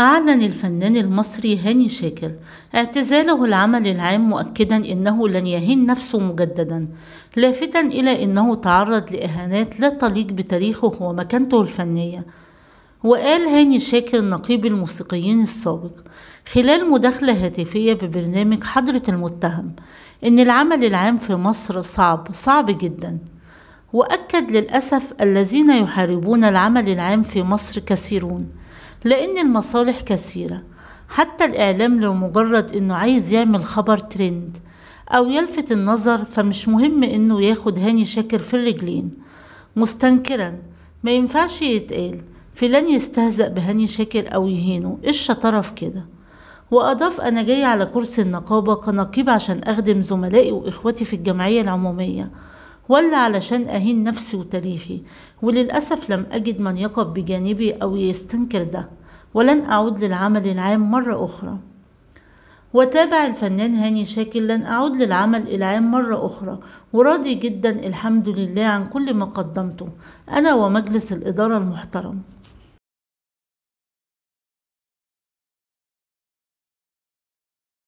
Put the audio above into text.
أعلن الفنان المصري هاني شاكر اعتزاله العمل العام مؤكدا أنه لن يهين نفسه مجددا لافتا إلى أنه تعرض لإهانات لا تليق بتاريخه ومكانته الفنية وقال هاني شاكر نقيب الموسيقيين السابق خلال مداخلة هاتفية ببرنامج حضرة المتهم إن العمل العام في مصر صعب صعب جدا وأكد للأسف الذين يحاربون العمل العام في مصر كثيرون لأن المصالح كثيرة حتى الإعلام لو مجرد إنه عايز يعمل خبر ترند أو يلفت النظر فمش مهم إنه ياخد هاني شاكر في الرجلين مستنكرا ما ينفعش يتقال فلان يستهزأ بهاني شاكر أو يهينه إيش طرف في كده وأضاف أنا جاي على كرسي النقابة كنقيب عشان أخدم زملائي وإخواتي في الجمعية العمومية ولا علشان أهين نفسي وتاريخي وللأسف لم أجد من يقف بجانبي أو يستنكر ده ولن أعود للعمل العام مرة أخرى وتابع الفنان هاني شاكر لن أعود للعمل العام مرة أخرى وراضي جدا الحمد لله عن كل ما قدمته أنا ومجلس الإدارة المحترم